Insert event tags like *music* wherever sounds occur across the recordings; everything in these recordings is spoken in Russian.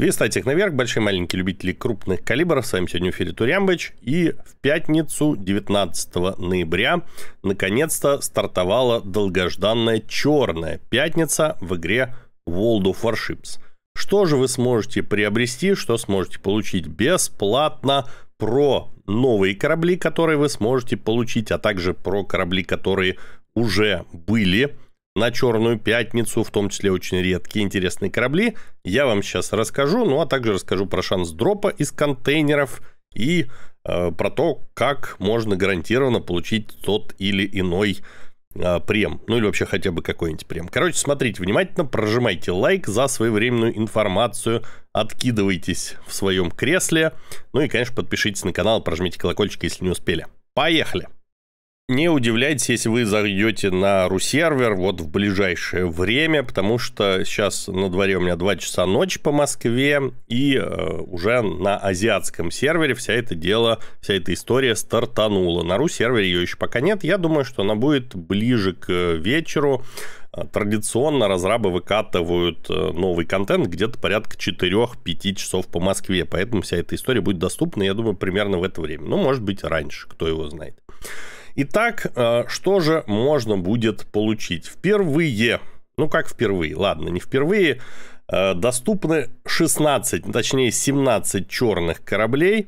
Виста наверх, большие маленькие любители крупных калибров. С вами сегодня в эфире Турямбыч. И в пятницу, 19 ноября, наконец-то стартовала долгожданная черная пятница в игре World of Warships. Что же вы сможете приобрести, что сможете получить бесплатно про новые корабли, которые вы сможете получить, а также про корабли, которые уже были на Черную Пятницу, в том числе очень редкие интересные корабли, я вам сейчас расскажу, ну а также расскажу про шанс дропа из контейнеров и э, про то, как можно гарантированно получить тот или иной э, прем, ну или вообще хотя бы какой-нибудь прем. Короче, смотрите внимательно, прожимайте лайк за своевременную информацию, откидывайтесь в своем кресле, ну и, конечно, подпишитесь на канал, прожмите колокольчик, если не успели. Поехали! не удивляйтесь, если вы зайдете на русервер вот в ближайшее время, потому что сейчас на дворе у меня 2 часа ночи по Москве, и э, уже на азиатском сервере вся это дело, вся эта история стартанула. На русервере ее еще пока нет, я думаю, что она будет ближе к э, вечеру. А, традиционно разрабы выкатывают э, новый контент где-то порядка 4-5 часов по Москве, поэтому вся эта история будет доступна, я думаю, примерно в это время. Ну, может быть, раньше, кто его знает. Итак, э, что же можно будет получить? Впервые, ну как впервые, ладно, не впервые, э, доступны 16, ну, точнее 17 черных кораблей,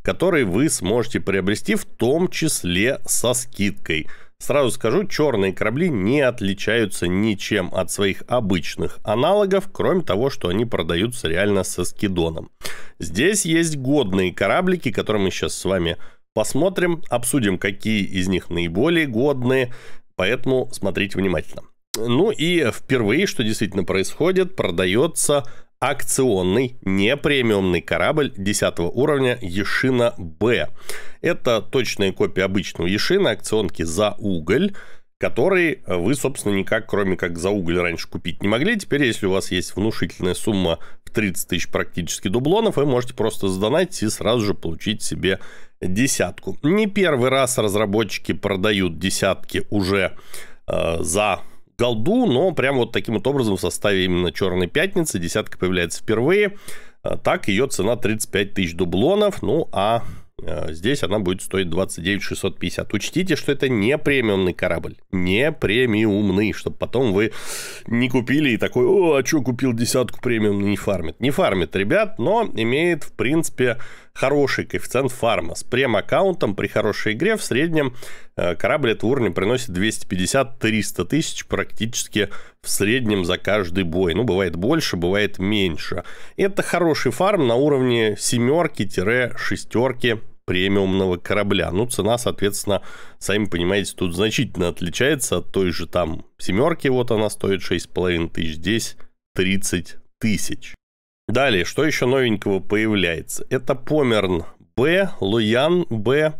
которые вы сможете приобрести в том числе со скидкой. Сразу скажу, черные корабли не отличаются ничем от своих обычных аналогов, кроме того, что они продаются реально со скидоном. Здесь есть годные кораблики, которые мы сейчас с вами Посмотрим, обсудим, какие из них наиболее годные, поэтому смотрите внимательно. Ну и впервые, что действительно происходит, продается акционный, не премиумный корабль 10 уровня Ешина Б. Это точная копия обычного Ешина, акционки за уголь который вы, собственно, никак, кроме как за уголь раньше купить не могли. Теперь, если у вас есть внушительная сумма в 30 тысяч практически дублонов, вы можете просто задонать и сразу же получить себе десятку. Не первый раз разработчики продают десятки уже э, за голду, но прям вот таким вот образом в составе именно Черной Пятницы десятка появляется впервые. Э, так ее цена 35 тысяч дублонов, ну а э, здесь она будет стоить 29 650. Учтите, что это не премиумный корабль, не премиумный, чтобы потом вы не купили и такой, о, а что купил десятку премиумный, не фармит. Не фармит, ребят, но имеет, в принципе, хороший коэффициент фарма. С прем-аккаунтом при хорошей игре в среднем э, корабль этого уровня приносит 250-300 тысяч практически в среднем за каждый бой. Ну, бывает больше, бывает меньше. Это хороший фарм на уровне семерки-шестерки премиумного корабля. Ну, цена, соответственно, сами понимаете, тут значительно отличается от той же там семерки. Вот она стоит 6,5 тысяч, здесь 30 тысяч. Далее, что еще новенького появляется? Это Померн Б, Луян Б,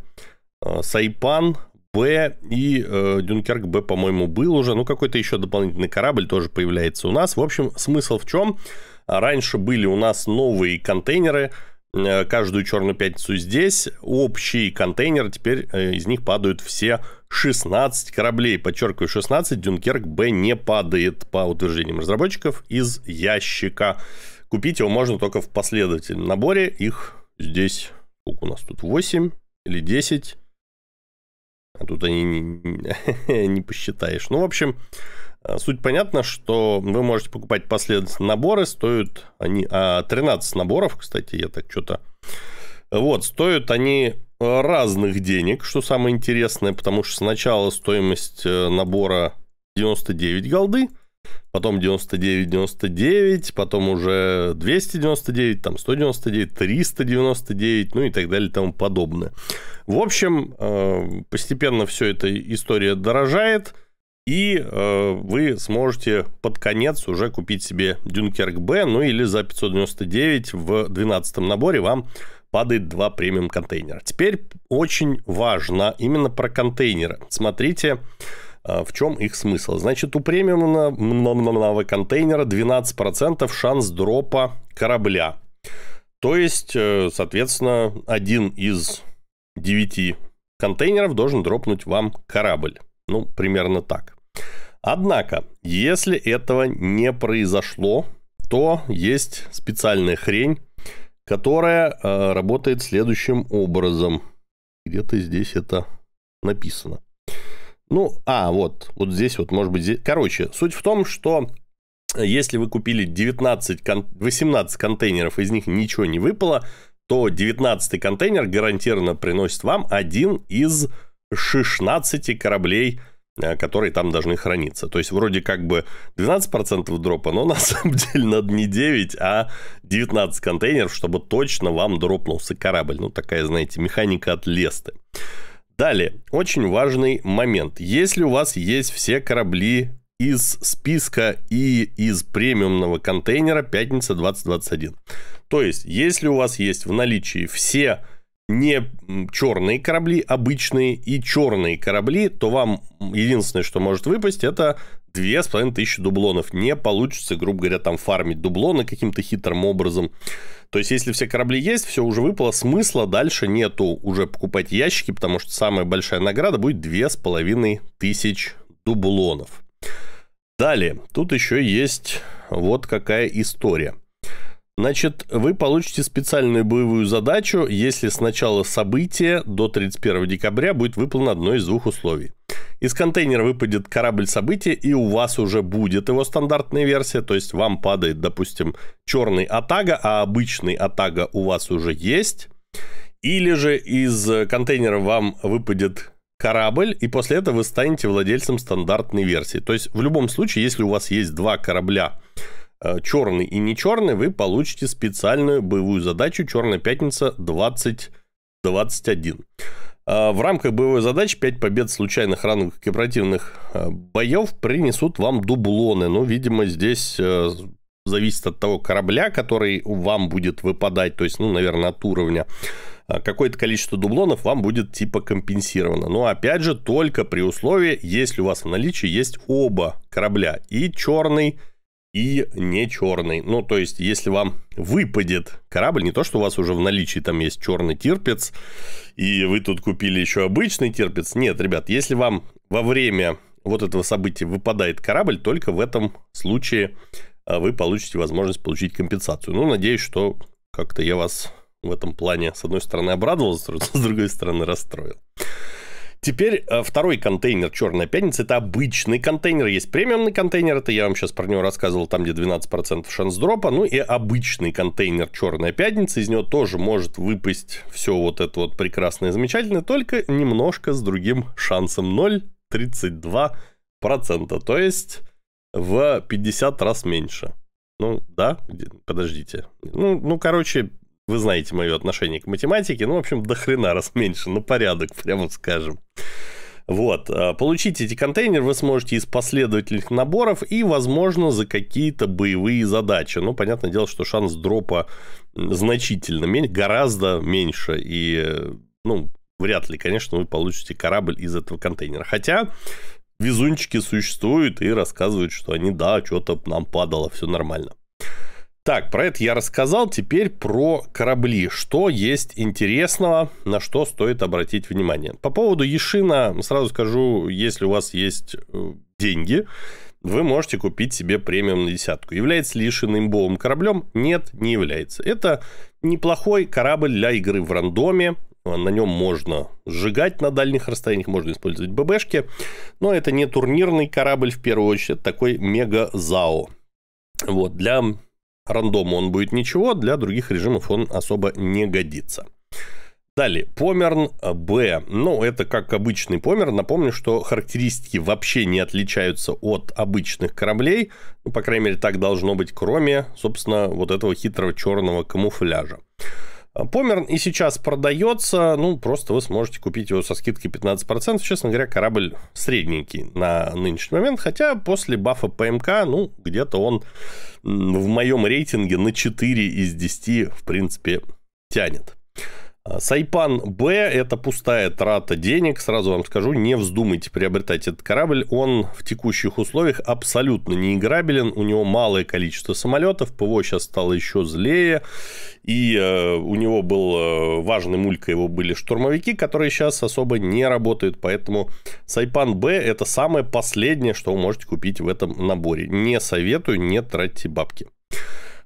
э, Сайпан Б и э, Дюнкерк Б, по-моему, был уже. Ну, какой-то еще дополнительный корабль тоже появляется у нас. В общем, смысл в чем? Раньше были у нас новые контейнеры – Э, каждую черную пятницу здесь. Общий контейнер, теперь э, из них падают все 16 кораблей. Подчеркиваю, 16, Дюнкерк Б не падает, по утверждениям разработчиков, из ящика. Купить его можно только в последовательном наборе. Их здесь, сколько у нас тут, 8 или 10. А тут они не, *laughs* не посчитаешь. Ну, в общем, а, суть понятна, что вы можете покупать последовательно наборы, стоят они... А, 13 наборов, кстати, я так что-то... Вот, стоят они э, разных денег, что самое интересное, потому что сначала стоимость э, набора 99 голды, потом 99, 99, потом уже 299, там 199, 399, ну и так далее и тому подобное. В общем, э, постепенно все эта история дорожает – и э, вы сможете под конец уже купить себе Дюнкерк Б, ну или за 599 в 12 наборе вам падает два премиум контейнера. Теперь очень важно именно про контейнеры. Смотрите, э, в чем их смысл? Значит, у премиумного контейнера 12% шанс дропа корабля. То есть, э, соответственно, один из 9 контейнеров должен дропнуть вам корабль. Ну, примерно так. Однако, если этого не произошло, то есть специальная хрень, которая э, работает следующим образом. Где-то здесь это написано. Ну, а, вот, вот здесь вот, может быть, здесь... Короче, суть в том, что э, если вы купили 19, 18 контейнеров, из них ничего не выпало, то 19 контейнер гарантированно приносит вам один из 16 кораблей Э, которые там должны храниться. То есть вроде как бы 12% дропа, но на *laughs* самом деле надо не 9, а 19 контейнеров, чтобы точно вам дропнулся корабль. Ну такая, знаете, механика от Лесты. Далее, очень важный момент. Если у вас есть все корабли из списка и из премиумного контейнера «Пятница 2021», то есть, если у вас есть в наличии все не черные корабли, обычные и черные корабли, то вам единственное, что может выпасть, это две с половиной тысячи дублонов. Не получится, грубо говоря, там фармить дублоны каким-то хитрым образом. То есть, если все корабли есть, все уже выпало, смысла дальше нету уже покупать ящики, потому что самая большая награда будет две с половиной тысяч дублонов. Далее, тут еще есть вот какая история. Значит, вы получите специальную боевую задачу, если с начала события до 31 декабря будет выполнено одно из двух условий. Из контейнера выпадет корабль события, и у вас уже будет его стандартная версия, то есть вам падает, допустим, черный Атага, а обычный Атага у вас уже есть. Или же из контейнера вам выпадет корабль, и после этого вы станете владельцем стандартной версии. То есть в любом случае, если у вас есть два корабля Э, черный и не черный, вы получите специальную боевую задачу «Черная пятница 2021». Э, в рамках боевой задачи 5 побед случайных ранговых и э, боев принесут вам дублоны. Ну, видимо, здесь зависит от того корабля, который вам будет выпадать, то есть, ну, наверное, от уровня. Какое-то количество дублонов вам будет типа компенсировано. Но опять же, только при условии, если у вас в наличии есть оба корабля. И черный, и не черный. Ну, то есть, если вам выпадет корабль, не то, что у вас уже в наличии там есть черный терпец, и вы тут купили еще обычный терпец. Нет, ребят, если вам во время вот этого события выпадает корабль, только в этом случае а, вы получите возможность получить компенсацию. Ну, надеюсь, что как-то я вас в этом плане, с одной стороны, обрадовал, с другой стороны, расстроил. Теперь э, второй контейнер «Черная пятница» — это обычный контейнер. Есть премиумный контейнер, это я вам сейчас про него рассказывал, там, где 12% шанс дропа. Ну и обычный контейнер «Черная пятница», из него тоже может выпасть все вот это вот прекрасное и замечательное, только немножко с другим шансом 0,32%, то есть в 50 раз меньше. Ну, да, подождите. Ну, ну, короче, вы знаете мое отношение к математике. Ну, в общем, до хрена раз меньше. на порядок, прямо скажем. Вот. Э, получить эти контейнеры вы сможете из последовательных наборов и, возможно, за какие-то боевые задачи. Ну, понятное дело, что шанс дропа значительно меньше, гораздо меньше. И, э, ну, вряд ли, конечно, вы получите корабль из этого контейнера. Хотя везунчики существуют и рассказывают, что они, да, что-то нам падало, все нормально. Так, про это я рассказал, теперь про корабли. Что есть интересного, на что стоит обратить внимание. По поводу Ешина сразу скажу, если у вас есть э, деньги, вы можете купить себе премиум на десятку. Является ли Ешин имбовым кораблем? Нет, не является. Это неплохой корабль для игры в рандоме, на нем можно сжигать на дальних расстояниях, можно использовать ББшки, но это не турнирный корабль в первую очередь, это такой мега-зао. Вот, для рандому он будет ничего, для других режимов он особо не годится. Далее, померн э, Б. Ну, это как обычный померн. Напомню, что характеристики вообще не отличаются от обычных кораблей. Ну, по крайней мере, так должно быть, кроме, собственно, вот этого хитрого черного камуфляжа. А, Помер и сейчас продается, ну, просто вы сможете купить его со скидкой 15%. Честно говоря, корабль средненький на нынешний момент, хотя после бафа ПМК, ну, где-то он в моем рейтинге на 4 из 10, в принципе, тянет. А, Сайпан Б – это пустая трата денег, сразу вам скажу, не вздумайте приобретать этот корабль, он в текущих условиях абсолютно не играбелен, у него малое количество самолетов, ПВО сейчас стало еще злее, и э, у него был э, важный мулька, его были штурмовики, которые сейчас особо не работают, поэтому Сайпан Б – это самое последнее, что вы можете купить в этом наборе. Не советую, не тратьте бабки.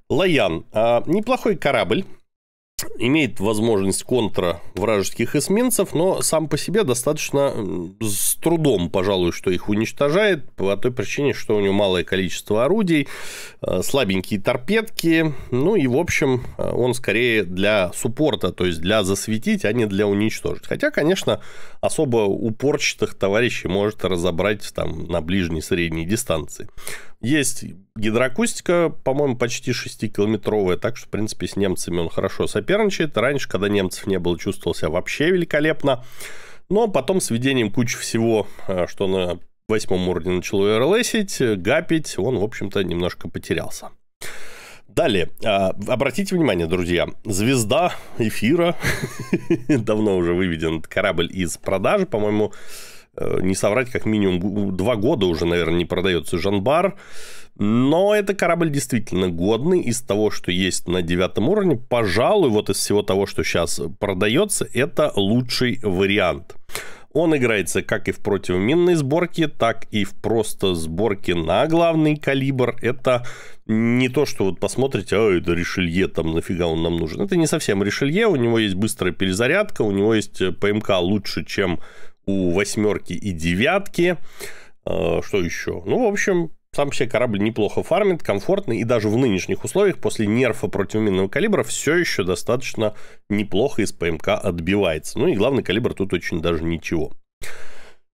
Лоян. Э, неплохой корабль имеет возможность контра вражеских эсминцев, но сам по себе достаточно с трудом, пожалуй, что их уничтожает, по той причине, что у него малое количество орудий, э, слабенькие торпедки, ну и, в общем, э, он скорее для суппорта, то есть для засветить, а не для уничтожить. Хотя, конечно, особо упорчатых товарищей может разобрать там на ближней средней дистанции. Есть гидроакустика, по-моему, почти 6-километровая, так что, в принципе, с немцами он хорошо соперник соперничает. Раньше, когда немцев не было, чувствовался вообще великолепно. Но потом с введением кучи всего, э, что на восьмом уровне начало РЛСить, гапить, он, в общем-то, немножко потерялся. Далее, а, обратите внимание, друзья, звезда эфира, *laughs* давно уже выведен корабль из продажи, по-моему, Э, не соврать, как минимум два года уже, наверное, не продается Жанбар. Но это корабль действительно годный. Из того, что есть на девятом уровне, пожалуй, вот из всего того, что сейчас продается, это лучший вариант. Он играется как и в противоминной сборке, так и в просто сборке на главный калибр. Это не то, что вот посмотрите, ой, это решелье там, нафига он нам нужен. Это не совсем решелье, у него есть быстрая перезарядка, у него есть э, ПМК лучше, чем у восьмерки и девятки. А, что еще? Ну, в общем, сам себе корабль неплохо фармит, комфортный, и даже в нынешних условиях после нерфа противоминного калибра все еще достаточно неплохо из ПМК отбивается. Ну и главный калибр тут очень даже ничего.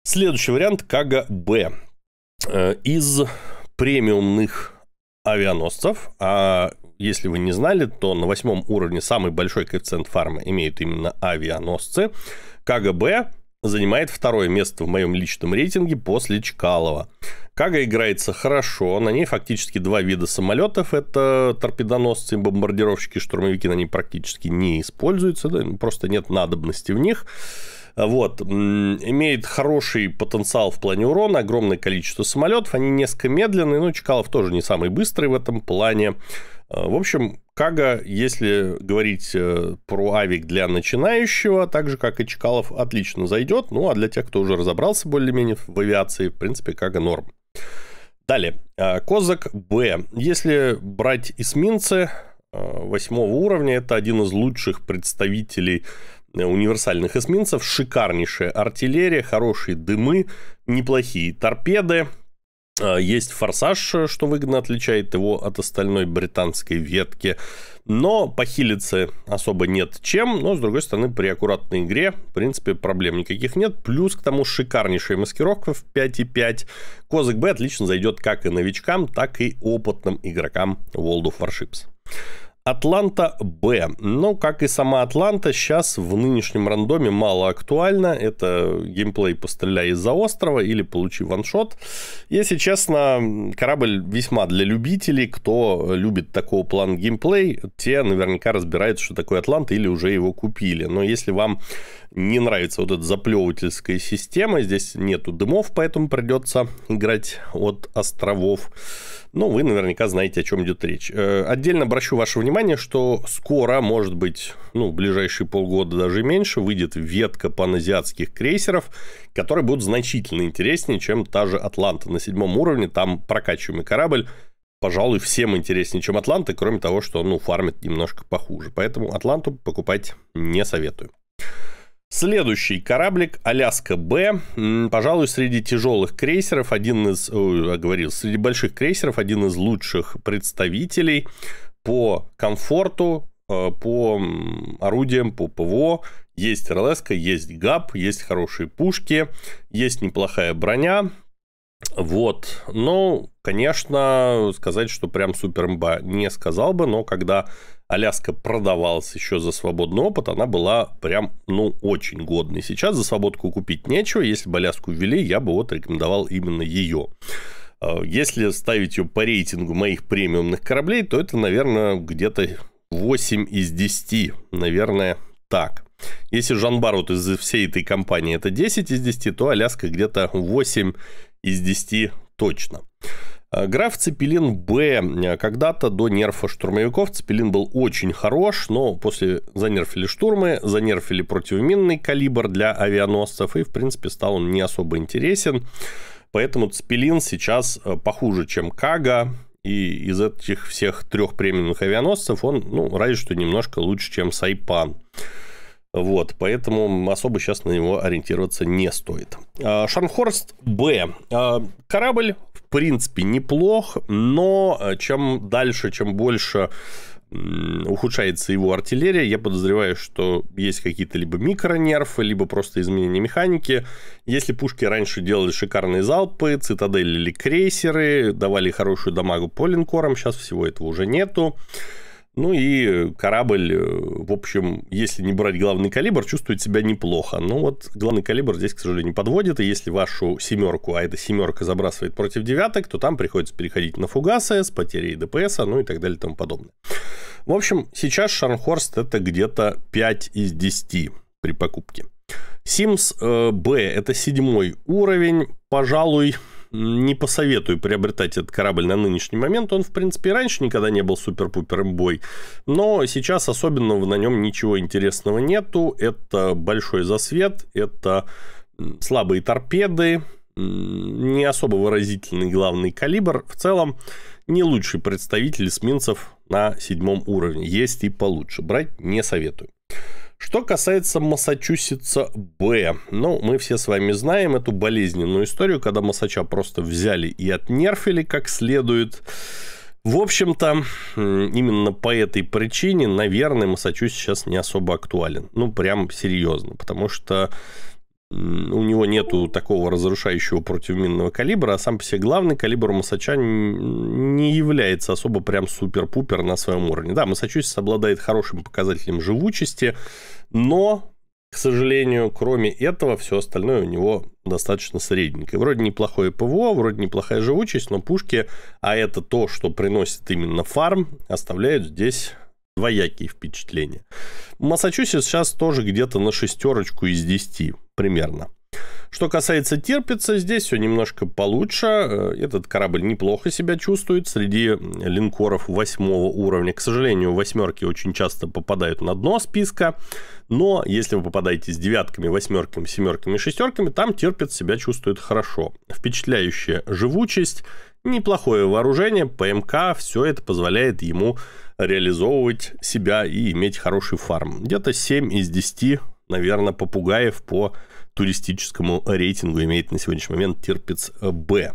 Следующий вариант Кага Б. Э, из премиумных авианосцев, а если вы не знали, то на восьмом уровне самый большой коэффициент фарма имеют именно авианосцы. КГБ занимает второе место в моем личном рейтинге после Чкалова. Кага играется хорошо, на ней фактически два вида самолетов, это торпедоносцы, бомбардировщики, штурмовики на ней практически не используются, да, ну, просто нет надобности в них. Вот. Имеет хороший потенциал в плане урона, огромное количество самолетов, они несколько медленные, но Чкалов тоже не самый быстрый в этом плане. Э, в общем, Кага, если говорить э, про авик для начинающего, так же, как и Чкалов, отлично зайдет. Ну, а для тех, кто уже разобрался более-менее в авиации, в принципе, Кага норм. Далее. Э, Козак Б. Если брать эсминцы восьмого уровня, это один из лучших представителей универсальных эсминцев. Шикарнейшая артиллерия, хорошие дымы, неплохие торпеды – а, есть форсаж, что выгодно отличает его от остальной британской ветки. Но похилиться особо нет чем. Но, с другой стороны, при аккуратной игре, в принципе, проблем никаких нет. Плюс к тому шикарнейшая маскировка в 5.5. Козык Б отлично зайдет как и новичкам, так и опытным игрокам World of Warships. Атланта Б. Но, как и сама Атланта, сейчас в нынешнем рандоме мало актуально. Это геймплей «Постреляй из-за острова» или «Получи ваншот». Если честно, корабль весьма для любителей. Кто любит такого плана геймплей, те наверняка разбираются, что такое Атланта или уже его купили. Но если вам не нравится вот эта заплевательская система, здесь нету дымов, поэтому придется играть от островов ну, вы наверняка знаете, о чем идет речь. Э, отдельно обращу ваше внимание, что скоро, может быть, ну, в ближайшие полгода даже меньше, выйдет ветка паназиатских крейсеров, которые будут значительно интереснее, чем та же Атланта. На седьмом уровне там прокачиваемый корабль, пожалуй, всем интереснее, чем Атланта, кроме того, что, ну, фармит немножко похуже. Поэтому Атланту покупать не советую. Следующий кораблик «Аляска-Б», пожалуй, среди тяжелых крейсеров, один из, о, говорил, среди больших крейсеров, один из лучших представителей по комфорту, э, по орудиям, по ПВО. Есть РЛС, есть ГАП, есть хорошие пушки, есть неплохая броня. Вот, ну, конечно, сказать, что прям супер мба не сказал бы, но когда Аляска продавалась еще за свободный опыт, она была прям, ну, очень годной. Сейчас за свободку купить нечего, если бы Аляску ввели, я бы вот рекомендовал именно ее. А, если ставить ее по рейтингу моих премиумных кораблей, то это, наверное, где-то 8 из 10, наверное, так. Если Жанбар вот из всей этой компании это 10 из 10, то Аляска где-то 8 из 10 точно. Э, граф Цепелин Б. Э, когда-то до нерфа штурмовиков Цепелин был очень хорош, но после занерфили штурмы, занерфили противоминный калибр для авианосцев, и, в принципе, стал он не особо интересен. Поэтому Цепелин сейчас э, похуже, чем Кага, и из этих всех трех премиумных авианосцев он, ну, разве что немножко лучше, чем Сайпан. Вот, поэтому особо сейчас на него ориентироваться не стоит. А, Шанхорст Б. А, корабль, в принципе, неплох, но а, чем дальше, чем больше ухудшается его артиллерия. Я подозреваю, что есть какие-то либо микронерфы, либо просто изменения механики. Если пушки раньше делали шикарные залпы, цитадели или крейсеры, давали хорошую дамагу по линкорам, сейчас всего этого уже нету. Ну и э, корабль, э, в общем, если не брать главный калибр, чувствует себя неплохо. Но ну вот главный калибр здесь, к сожалению, подводит. И если вашу семерку, а эта семерка забрасывает против девяток, то там приходится переходить на фугасы с потерей дпс, ну и так далее и тому подобное. В общем, сейчас Шарнхорст это где-то 5 из 10 при покупке. Sims B э, это седьмой уровень. Пожалуй, не посоветую приобретать этот корабль на нынешний момент. Он, в принципе, и раньше никогда не был супер-пупер бой. Но сейчас особенного на нем ничего интересного нету. Это большой засвет, это слабые торпеды, не особо выразительный главный калибр. В целом, не лучший представитель эсминцев на седьмом уровне. Есть и получше. Брать не советую. Что касается Массачусетса Б, ну, мы все с вами знаем эту болезненную историю, когда Массача просто взяли и отнерфили как следует. В общем-то, именно по этой причине, наверное, Массачусетс сейчас не особо актуален. Ну, прям серьезно, потому что у него нету ну. такого разрушающего противминного калибра, а сам по себе главный калибр Масача не является особо прям супер-пупер на своем уровне. Да, Массачусетс обладает хорошим показателем живучести, но к сожалению, кроме этого, все остальное у него достаточно средненькое. Вроде неплохое ПВО, вроде неплохая живучесть, но пушки, а это то, что приносит именно фарм, оставляют здесь двоякие впечатления. Массачусетс сейчас тоже где-то на шестерочку из десяти примерно. Что касается терпится, здесь все немножко получше. Э, этот корабль неплохо себя чувствует среди линкоров восьмого уровня. К сожалению, восьмерки очень часто попадают на дно списка, но если вы попадаете с девятками, восьмерками, семерками, шестерками, там терпит себя чувствует хорошо. Впечатляющая живучесть, неплохое вооружение, ПМК, все это позволяет ему реализовывать себя и иметь хороший фарм. Где-то 7 из 10 наверное, попугаев по туристическому рейтингу имеет на сегодняшний момент терпец Б.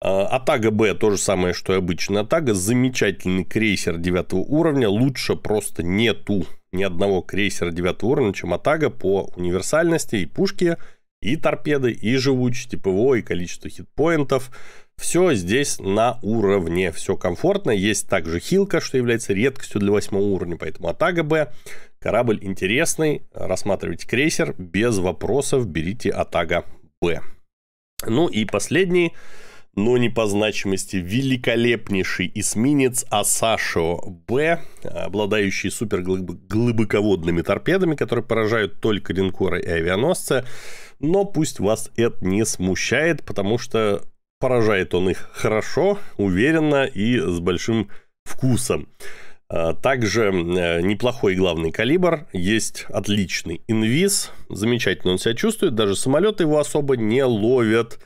А, Атага Б то же самое, что и обычная Атага. Замечательный крейсер девятого уровня. Лучше просто нету ни одного крейсера девятого уровня, чем Атага по универсальности и пушке и торпеды, и живучесть, и ПВО, и количество хитпоинтов. Все здесь на уровне, все комфортно. Есть также хилка, что является редкостью для восьмого уровня, поэтому атака Б. Корабль интересный, рассматривайте крейсер, без вопросов берите атака Б. Ну и последний но не по значимости великолепнейший эсминец Асашо Б, обладающий суперглубоководными торпедами, которые поражают только линкоры и авианосцы. Но пусть вас это не смущает, потому что поражает он их хорошо, уверенно и с большим вкусом. А также э, неплохой главный калибр, есть отличный инвиз, замечательно он себя чувствует, даже самолеты его особо не ловят.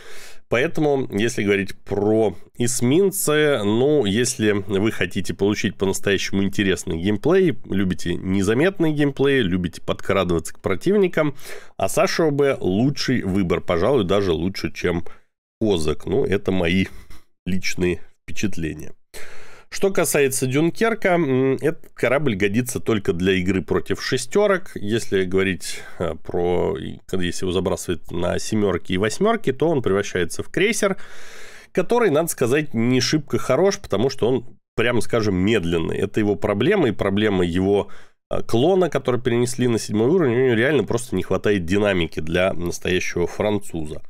Поэтому, если говорить про эсминцы, ну, если вы хотите получить по-настоящему интересный геймплей, любите незаметный геймплей, любите подкрадываться к противникам, а Саша ОБ лучший выбор, пожалуй, даже лучше, чем Козак. Ну, это мои личные впечатления. Что касается Дюнкерка, этот корабль годится только для игры против шестерок. Если говорить э, про... когда Если его забрасывать на семерки и восьмерки, то он превращается в крейсер, который, надо сказать, не шибко хорош, потому что он, прямо скажем, медленный. Это его проблема и проблема его э, клона, который перенесли на седьмой уровень, у него реально просто не хватает динамики для настоящего француза.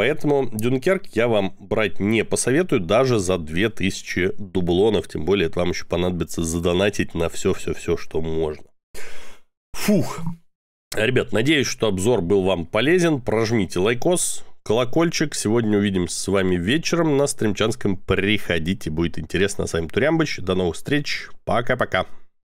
Поэтому Дюнкерк я вам брать не посоветую даже за 2000 дублонов. Тем более это вам еще понадобится задонатить на все-все-все, что можно. Фух. Ребят, надеюсь, что обзор был вам полезен. Прожмите лайкос, колокольчик. Сегодня увидимся с вами вечером на стримчанском. Приходите, будет интересно. С вами Турямбыч. До новых встреч. Пока-пока.